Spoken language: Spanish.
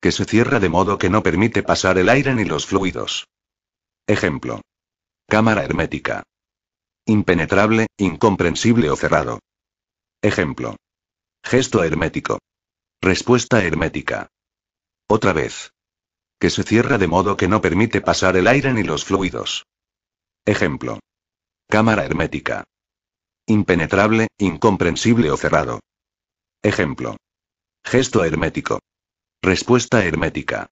que se cierra de modo que no permite pasar el aire ni los fluidos. Ejemplo. Cámara hermética. Impenetrable, incomprensible o cerrado. Ejemplo. Gesto hermético. Respuesta hermética. Otra vez. Que se cierra de modo que no permite pasar el aire ni los fluidos. Ejemplo. Cámara hermética. Impenetrable, incomprensible o cerrado. Ejemplo. Gesto hermético. Respuesta hermética.